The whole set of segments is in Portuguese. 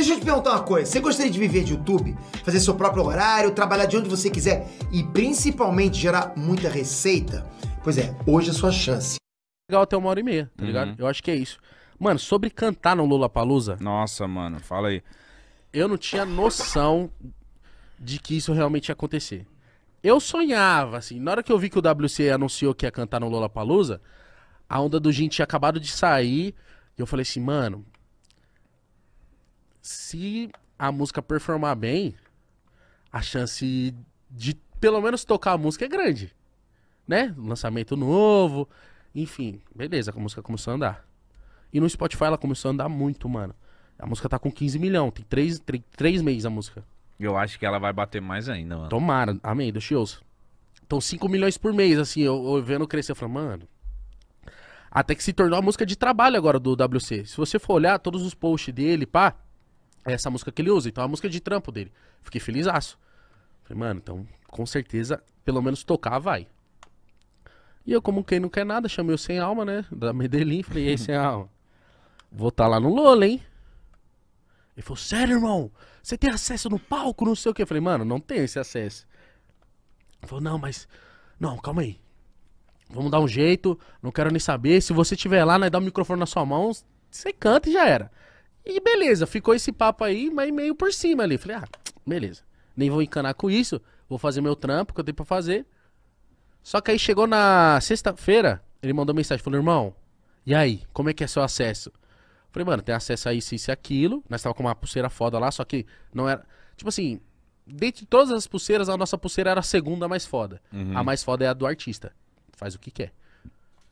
Deixa eu te perguntar uma coisa. Você gostaria de viver de YouTube? Fazer seu próprio horário, trabalhar de onde você quiser e principalmente gerar muita receita? Pois é, hoje é a sua chance. Legal até uma hora e meia, tá uhum. ligado? Eu acho que é isso. Mano, sobre cantar no Lula Palusa. Nossa, mano, fala aí. Eu não tinha noção de que isso realmente ia acontecer. Eu sonhava, assim, na hora que eu vi que o WC anunciou que ia cantar no Lula Palusa, a onda do gente tinha acabado de sair, e eu falei assim, mano, se a música performar bem, a chance de pelo menos tocar a música é grande. Né? Lançamento novo, enfim, beleza, a música começou a andar. E no Spotify ela começou a andar muito, mano. A música tá com 15 milhões, tem 3, três, três meses a música. Eu acho que ela vai bater mais ainda, mano. Tomara, amém, do Chioso. Então 5 milhões por mês, assim, eu, eu vendo crescer, eu falo, mano. Até que se tornou a música de trabalho agora do WC. Se você for olhar todos os posts dele, pá, é essa música que ele usa. Então é a música de trampo dele. Fiquei feliz aço. Falei, mano, então com certeza, pelo menos tocar vai. E eu, como quem não quer nada, chamei o Sem Alma, né? Da Medellín. Falei, aí, Sem Alma, vou estar tá lá no Lola, hein? Ele falou, sério, irmão? Você tem acesso no palco, não sei o quê. Eu falei, mano, não tem esse acesso. Ele falou, não, mas... Não, calma aí. Vamos dar um jeito, não quero nem saber. Se você tiver lá, né, dá o um microfone na sua mão, você canta e já era. E beleza, ficou esse papo aí, mas meio por cima ali. Falei, ah, beleza. Nem vou encanar com isso, vou fazer meu trampo que eu tenho pra fazer. Só que aí chegou na sexta-feira, ele mandou mensagem, falou, irmão, e aí, como é que é seu acesso? Falei, mano, tem acesso a isso, isso e aquilo. Nós tava com uma pulseira foda lá, só que não era. Tipo assim, dentre todas as pulseiras, a nossa pulseira era a segunda mais foda. Uhum. A mais foda é a do artista. Faz o que quer.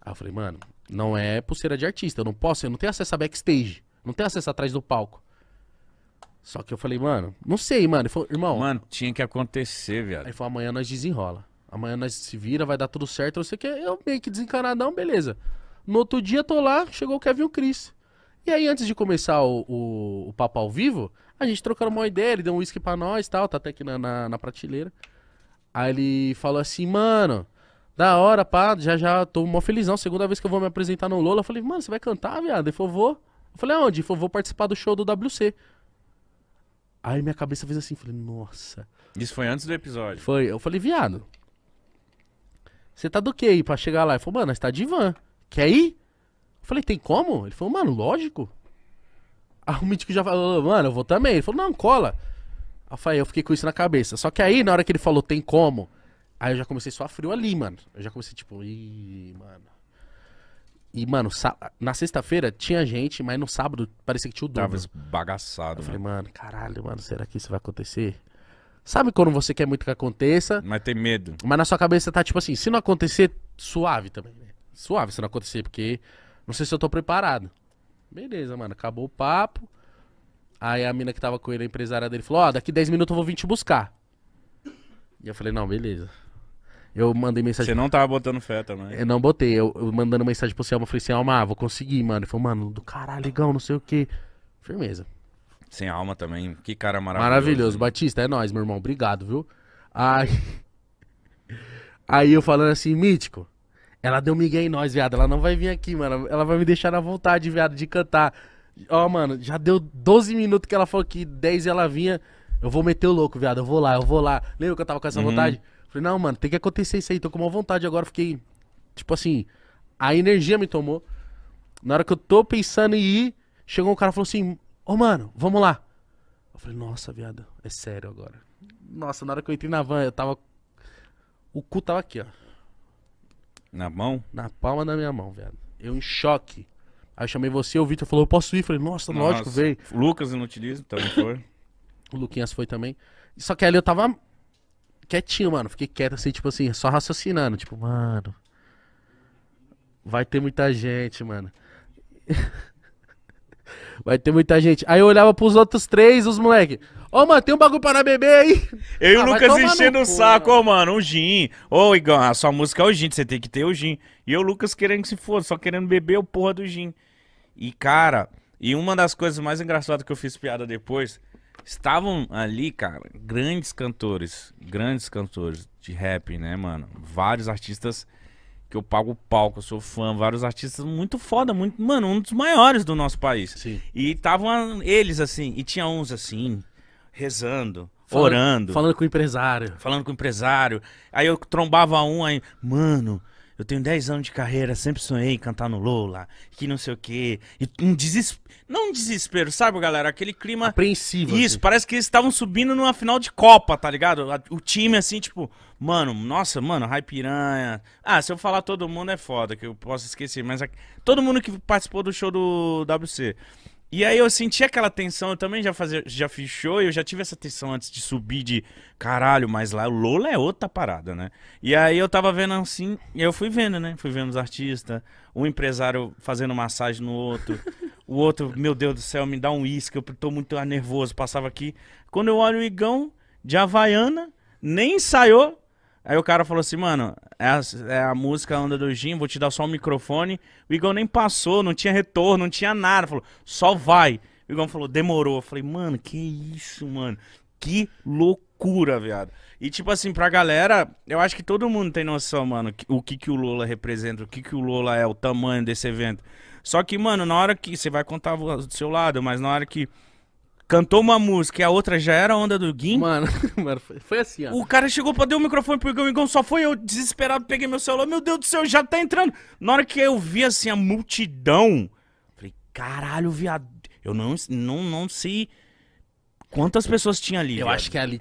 Aí eu falei, mano, não é pulseira de artista, eu não posso, eu não tenho acesso a backstage. Não tem acesso atrás do palco. Só que eu falei, mano, não sei, mano. Ele falou, irmão. Mano, tinha que acontecer, velho Aí falou, amanhã nós desenrola. Amanhã nós se vira, vai dar tudo certo. Eu sei que eu meio que desencanadão, beleza. No outro dia tô lá, chegou o Kevin e o Chris. E aí, antes de começar o, o, o papo ao vivo, a gente trocando uma ideia, ele deu um uísque pra nós tal, tá até aqui na, na, na, prateleira. Aí ele falou assim, mano, da hora, pá, já já tô mó felizão, segunda vez que eu vou me apresentar no Lola. Eu falei, mano, você vai cantar, viado? Ele falou, vou. Eu falei, aonde? falou, vou participar do show do WC. Aí minha cabeça fez assim, falei, nossa. Isso foi antes do episódio? Foi. Eu falei, viado, você tá do que aí pra chegar lá? Ele falou, mano, você tá de van. Quer ir? Eu falei, tem como? Ele falou, mano, lógico. Aí o Mítico já falou, mano, eu vou também. Ele falou, não, cola. aí eu fiquei com isso na cabeça. Só que aí, na hora que ele falou, tem como? Aí eu já comecei só frio ali, mano. Eu já comecei, tipo, ih, mano. E, mano, na sexta-feira tinha gente, mas no sábado parecia que tinha o dobro. Tava bagaçado. Eu né? falei, mano, caralho, mano, será que isso vai acontecer? Sabe quando você quer muito que aconteça? Mas tem medo. Mas na sua cabeça tá tipo assim, se não acontecer, suave também, né? Suave se não acontecer, porque não sei se eu tô preparado. Beleza, mano, acabou o papo. Aí a mina que tava com ele, a empresária dele, falou: Ó, oh, daqui 10 minutos eu vou vir te buscar. E eu falei: Não, beleza. Eu mandei mensagem. Você não tava botando fé também. Eu não botei. Eu, eu mandando mensagem pro Selma, eu falei assim, Alma, vou conseguir, mano. Ele falou, mano, do caralho, legal, não sei o quê. Firmeza. Sem alma também. Que cara maravilhoso. Maravilhoso. Batista, é nóis, meu irmão. Obrigado, viu? Aí. Aí eu falando assim, mítico. Ela deu migué em nós, viado. Ela não vai vir aqui, mano. Ela vai me deixar na vontade, viado, de cantar. Ó, oh, mano, já deu 12 minutos que ela falou que 10 ela vinha. Eu vou meter o louco, viado. Eu vou lá, eu vou lá. Lembra que eu tava com essa uhum. vontade? Falei, não, mano, tem que acontecer isso aí. Tô com uma vontade agora. Fiquei, tipo assim, a energia me tomou. Na hora que eu tô pensando em ir, chegou um cara e falou assim: Ô, oh, mano, vamos lá. Eu falei, nossa, viado, é sério agora. Nossa, na hora que eu entrei na van, eu tava. O cu tava aqui, ó. Na mão? Na palma da minha mão, viado. Eu em choque. Aí eu chamei você, o Vitor falou, eu posso ir? falei, nossa, nossa, lógico, veio. Lucas inutilismo também foi. o Luquinhas foi também. Só que ali eu tava quietinho, mano. Fiquei quieto assim, tipo assim, só raciocinando. Tipo, mano. Vai ter muita gente, mano. Vai ter muita gente. Aí eu olhava pros outros três, os moleque. Ô, oh, mano, tem um bagulho pra beber aí. Eu e o Lucas enchendo o saco, ô, oh, mano, um gin. Ô, oh, Igão, a sua música é o gin, você tem que ter o gin. E eu, Lucas, querendo que se fosse, só querendo beber o porra do gin. E, cara, e uma das coisas mais engraçadas que eu fiz piada depois Estavam ali, cara, grandes cantores, grandes cantores de rap, né, mano? Vários artistas que eu pago palco, eu sou fã, vários artistas muito foda, muito, mano, um dos maiores do nosso país. Sim. E estavam eles assim, e tinha uns assim, rezando, falando, orando. Falando com o empresário. Falando com o empresário. Aí eu trombava um aí, mano, eu tenho 10 anos de carreira, sempre sonhei em cantar no Lola, que não sei o quê. E um desespero. Não um desespero, sabe, galera? Aquele clima. Apreensivo. Isso, assim. parece que eles estavam subindo numa final de Copa, tá ligado? O time, assim, tipo, mano, nossa, mano, Rai Piranha. Ah, se eu falar todo mundo é foda, que eu posso esquecer, mas todo mundo que participou do show do WC. E aí eu senti aquela tensão, eu também já, fazia, já fiz show, eu já tive essa tensão antes de subir de caralho, mas lá o Lola é outra parada, né? E aí eu tava vendo assim, e eu fui vendo, né? Fui vendo os artistas, um empresário fazendo massagem no outro, o outro, meu Deus do céu, me dá um uísque, eu tô muito nervoso, passava aqui. Quando eu olho o Igão de Havaiana, nem ensaiou, Aí o cara falou assim, mano, é a, é a música Onda do Jim, vou te dar só o microfone. O Igor nem passou, não tinha retorno, não tinha nada. Falou, só vai. O Igor falou, demorou. Eu falei, mano, que isso, mano. Que loucura, viado. E tipo assim, pra galera, eu acho que todo mundo tem noção, mano, o que que o Lula representa, o que que o Lula é, o tamanho desse evento. Só que, mano, na hora que. Você vai contar do seu lado, mas na hora que Cantou uma música e a outra já era a onda do Guin Mano, mano foi, foi, assim, ó. O cara chegou pra dar o microfone pro Igão, Igão só foi eu desesperado, peguei meu celular, meu Deus do céu, já tá entrando. Na hora que eu vi, assim, a multidão, falei, caralho, viado, eu não, não, não sei quantas pessoas tinha ali. Eu viado. acho que é ali,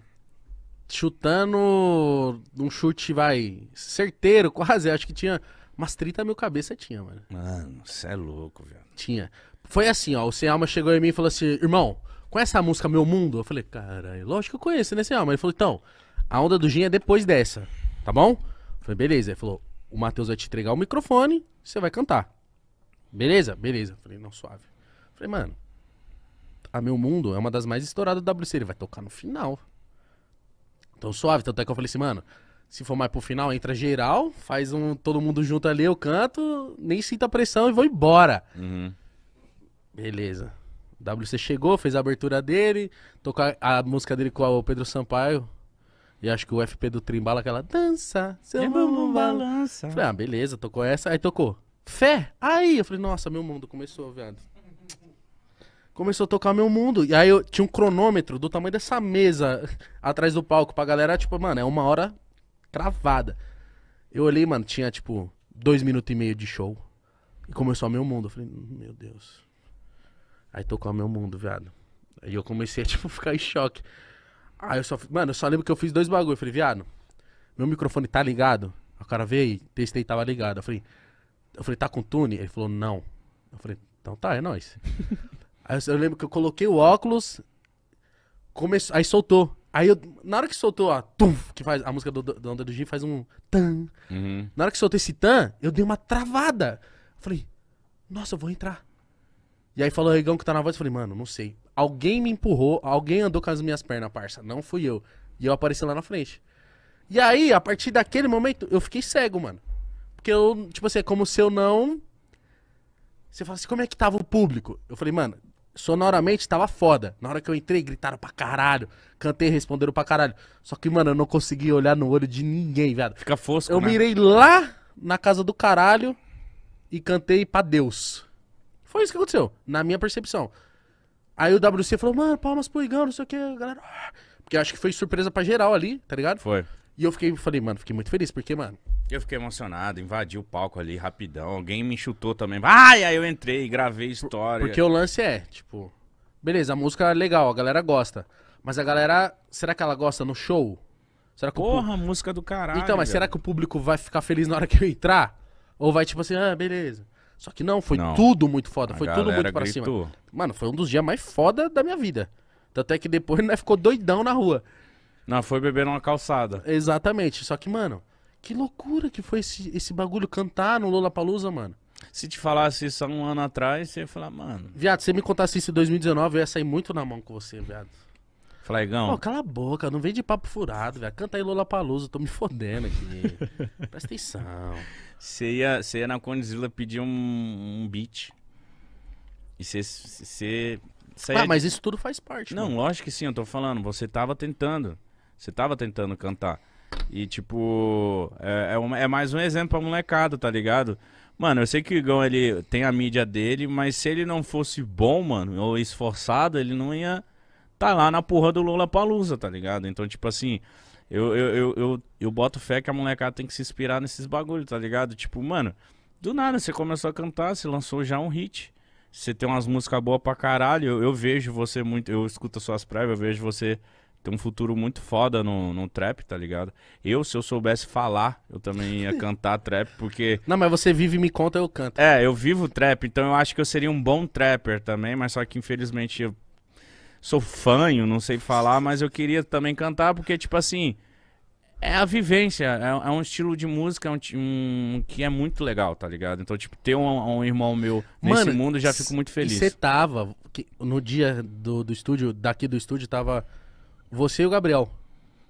chutando um chute, vai, certeiro, quase, acho que tinha umas 30 mil cabeças tinha, mano. Mano, você é louco, viado. Tinha. Foi assim, ó, o Sem Alma chegou em mim e falou assim, irmão com essa música Meu Mundo? Eu falei, caralho, lógico que eu conheço, né? Assim, mas ele falou, então, a onda do gin é depois dessa, tá bom? Eu falei, beleza. Ele falou, o Matheus vai te entregar o microfone, você vai cantar. Beleza? Beleza. Eu falei, não, suave. Eu falei, mano, a Meu Mundo é uma das mais estouradas do WC, ele vai tocar no final. Então, suave. Tanto é que eu falei assim, mano, se for mais pro final, entra geral, faz um todo mundo junto ali, eu canto, nem sinta pressão e vou embora. Uhum. Beleza. WC chegou, fez a abertura dele, tocou a, música dele com o Pedro Sampaio. E acho que o FP do Trimbala, aquela dança, seu é, bumbum balança. Falei, ah, beleza, tocou essa. Aí tocou fé. Aí eu falei, nossa, meu mundo começou, viado. Começou a tocar meu mundo. E aí eu tinha um cronômetro do tamanho dessa mesa atrás do palco pra galera, tipo, mano, é uma hora cravada. Eu olhei, mano, tinha tipo dois minutos e meio de show. E começou meu mundo. Eu falei, meu Deus. Aí tocou o meu mundo, viado. Aí eu comecei a, tipo, ficar em choque. Aí eu só. Mano, eu só lembro que eu fiz dois bagulho. Eu falei, viado, meu microfone tá ligado? O cara veio, testei, tava ligado. Eu falei, eu falei, tá com tune? Ele falou, não. Eu falei, então tá, é nóis. aí eu, eu, lembro que eu coloquei o óculos, começou, aí soltou. Aí eu, na hora que soltou ó tum, que faz a música do, do, da onda do Jim faz um tan. Uhum. Na hora que soltou esse tan, eu dei uma travada. Eu falei, nossa, eu vou entrar. E aí falou, Regão, que tá na voz. Eu falei, mano, não sei. Alguém me empurrou, alguém andou com as minhas pernas, parça. Não fui eu. E eu apareci lá na frente. E aí, a partir daquele momento, eu fiquei cego, mano. Porque eu, tipo assim, é como se eu não. Você fala assim, como é que tava o público? Eu falei, mano, sonoramente tava foda. Na hora que eu entrei, gritaram pra caralho. Cantei, responderam pra caralho. Só que, mano, eu não consegui olhar no olho de ninguém, velho. Fica fosco, Eu né? mirei lá na casa do caralho e cantei pra Deus. Foi isso que aconteceu, na minha percepção. Aí o WC falou, mano, palmas pro Igão, não sei o que, galera. Ah", porque eu acho que foi surpresa pra geral ali, tá ligado? Foi. E eu fiquei, falei, mano, fiquei muito feliz, porque, mano. Eu fiquei emocionado, invadi o palco ali rapidão. Alguém me chutou também. Ai, aí eu entrei, gravei história. Porque o lance é, tipo, beleza, a música é legal, a galera gosta. Mas a galera, será que ela gosta no show? Será que Porra, o... música do caralho. Então, mas será que o público vai ficar feliz na hora que eu entrar? Ou vai tipo assim, ah, beleza. Só que não, foi não. tudo muito foda, a foi tudo muito pra gritou. cima. Mano, foi um dos dias mais foda da minha vida. Tanto é que depois né, ficou doidão na rua. Não, foi beber numa calçada. Exatamente. Só que, mano, que loucura que foi esse, esse bagulho cantar no Lula Palusa, mano. Se te falasse isso há um ano atrás, você ia falar, mano. Viado, se você me contasse isso em 2019, eu ia sair muito na mão com você, viado. Flaigão. Pô, cala a boca, não vem de papo furado, velho. Canta aí Lola Paluso, tô me fodendo aqui. Presta atenção. Você ia, ia na Condzilla pedir um, um beat. E você. Ah, mas isso tudo faz parte. Não, mano. Né? lógico que sim, eu tô falando. Você tava tentando. Você tava tentando cantar. E, tipo, é, é, é, mais um exemplo pra molecada, tá ligado? Mano, eu sei que o Igão, ele tem a mídia dele, mas se ele não fosse bom, mano, ou esforçado, ele não ia tá lá na porra do Lula Palusa, tá ligado? Então, tipo assim, eu, eu, eu, eu, eu boto fé que a molecada tem que se inspirar nesses bagulhos, tá ligado? Tipo, mano, do nada você começou a cantar, você lançou já um hit. Você tem umas músicas boas pra caralho. Eu, eu vejo você muito, eu escuto suas prévias, eu vejo você ter um futuro muito foda no, no trap, tá ligado? Eu, se eu soubesse falar, eu também ia cantar trap, porque. Não, mas você vive e me conta, eu canto. É, eu vivo trap, então eu acho que eu seria um bom trapper também, mas só que infelizmente eu sou fanho, não sei falar, mas eu queria também cantar porque, tipo assim, é a vivência, é, é um estilo de música é um, um, que é muito legal, tá ligado? Então, tipo, ter um, um irmão meu nesse mundo já fico muito feliz. Você tava, que, no dia do, do estúdio, daqui do estúdio, tava você e o Gabriel.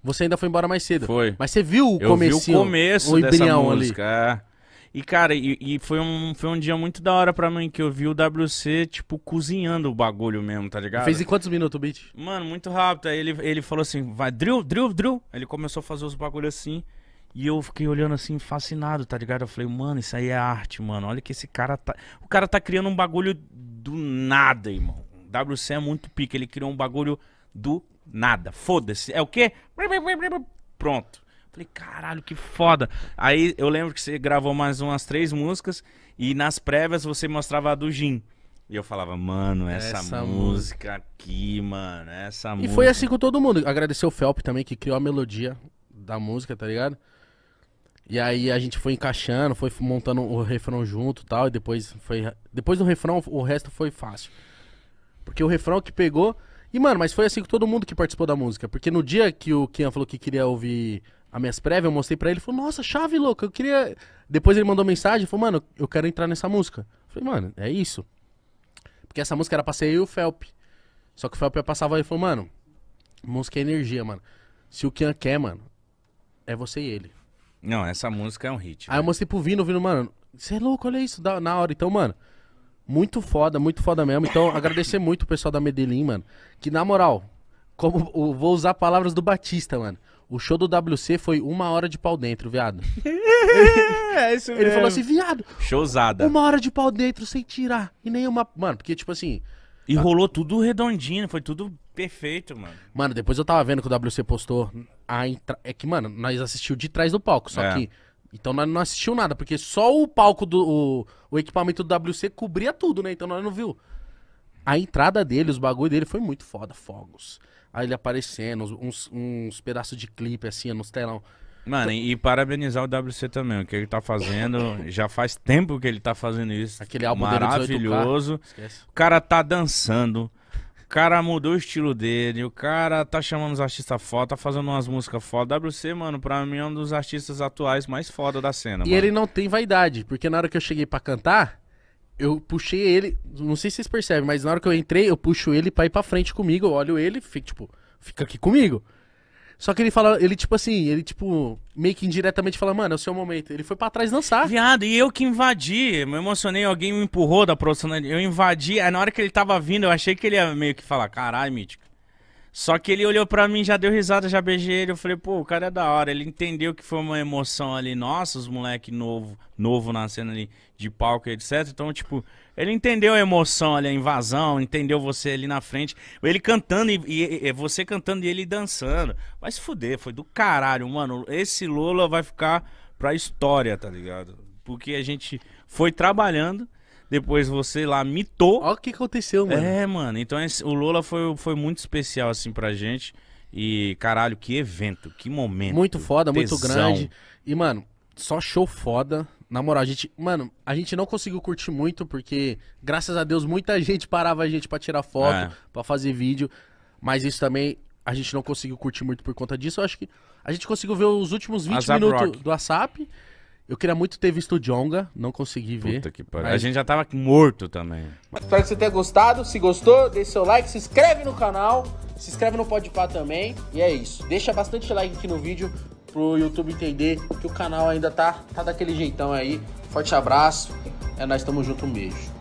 Você ainda foi embora mais cedo. Foi. Mas você viu o começo. Eu vi o começo o dessa música. É. E, cara, e, e, foi, um, foi um dia muito da hora pra mim que eu vi o WC, tipo, cozinhando o bagulho mesmo, tá ligado? Fez em quantos minutos o beat? Mano, muito rápido. Aí ele, ele falou assim, vai, drill, drill, drill. Aí ele começou a fazer os bagulhos assim. E eu fiquei olhando assim, fascinado, tá ligado? Eu falei, mano, isso aí é arte, mano. Olha que esse cara tá. O cara tá criando um bagulho do nada, irmão. WC é muito pica. Ele criou um bagulho do nada. Foda-se. É o quê? Pronto. Falei, caralho, que foda. Aí eu lembro que você gravou mais umas três músicas e nas prévias você mostrava a do Jim. E eu falava, mano, essa, essa música aqui, mano, essa e música. E foi assim com todo mundo. Agradecer o Felp também, que criou a melodia da música, tá ligado? E aí a gente foi encaixando, foi montando o refrão junto e tal. E depois foi. Depois do refrão, o resto foi fácil. Porque o refrão que pegou. E, mano, mas foi assim com todo mundo que participou da música. Porque no dia que o Kian falou que queria ouvir a minhas prévias, eu mostrei pra ele, ele falou, nossa, chave, louca eu queria. Depois ele mandou mensagem, e falou, mano, eu quero entrar nessa música. Eu falei, mano, é isso. Porque essa música era pra ser eu e o Felp. Só que o Felp passava e falou, mano, música é energia, mano. Se o Kian quer, mano, é você e ele. Não, essa música é um hit. Aí eu mostrei pro Vino, o Vino, mano, você é louco, olha isso, na hora. Então, mano, muito foda, muito foda mesmo. Então, agradecer muito o pessoal da Medellín, mano. Que na moral, como vou usar palavras do Batista, mano. O show do WC foi uma hora de pau dentro, viado. é isso mesmo. Ele falou assim, viado. Showzada. Uma hora de pau dentro sem tirar. E nenhuma. Mano, porque, tipo assim. E rolou tudo redondinho, foi tudo perfeito, mano. Mano, depois eu tava vendo que o WC postou a entra... É que, mano, nós assistiu de trás do palco, só é. que. Então nós não assistiu nada, porque só o palco do. O, o equipamento do WC cobria tudo, né? Então nós não viu. A entrada dele, os bagulho dele foi muito foda, fogos. Aí ele aparecendo, uns, uns pedaços de clipe, assim, nos telão. Mano, e parabenizar o WC também, o que ele tá fazendo. já faz tempo que ele tá fazendo isso. Aquele álbum maravilhoso. O cara tá dançando. O cara mudou o estilo dele. O cara tá chamando os artistas foda, tá fazendo umas músicas foda. WC, mano, pra mim é um dos artistas atuais mais foda da cena. E mano. ele não tem vaidade, porque na hora que eu cheguei para cantar, eu puxei ele, não sei se vocês percebem, mas na hora que eu entrei, eu puxo ele pra ir pra frente comigo, eu olho ele, fico tipo, fica aqui comigo. Só que ele fala, ele tipo assim, ele tipo, meio que indiretamente fala, mano, é o seu momento. Ele foi para trás dançar. Viado, e eu que invadi, me emocionei, alguém me empurrou da profissional. Eu invadi, aí na hora que ele tava vindo, eu achei que ele ia meio que falar, caralho, mítico. Só que ele olhou para mim, já deu risada, já beijei ele. Eu falei, pô, o cara é da hora. Ele entendeu que foi uma emoção ali, nossa, os moleque novo, novo nascendo ali de palco, etc. Então, tipo, ele entendeu a emoção ali, a invasão, entendeu você ali na frente. Ele cantando e, e, e você cantando e ele dançando. Vai se fuder, foi do caralho, mano. Esse Lula vai ficar pra história, tá ligado? Porque a gente foi trabalhando depois você lá mitou. Olha o que aconteceu, mano. É, mano. Então esse, o Lola foi, foi muito especial, assim, pra gente. E, caralho, que evento, que momento. Muito foda, tesão. muito grande. E, mano, só show foda. Na moral, a gente. Mano, a gente não conseguiu curtir muito, porque, graças a Deus, muita gente parava a gente pra tirar foto, é. pra fazer vídeo. Mas isso também a gente não conseguiu curtir muito por conta disso. Eu acho que a gente conseguiu ver os últimos 20 minutos Rock. do ASAP. Eu queria muito ter visto o Jonga, não consegui ver. Puta que pariu. Mas... A gente já tava morto também. Espero que você tenha gostado. Se gostou, deixe seu like, se inscreve no canal, se inscreve no Podpah também. E é isso. Deixa bastante like aqui no vídeo pro YouTube entender que o canal ainda tá, tá daquele jeitão aí. Forte abraço. É nós, tamo junto, um beijo.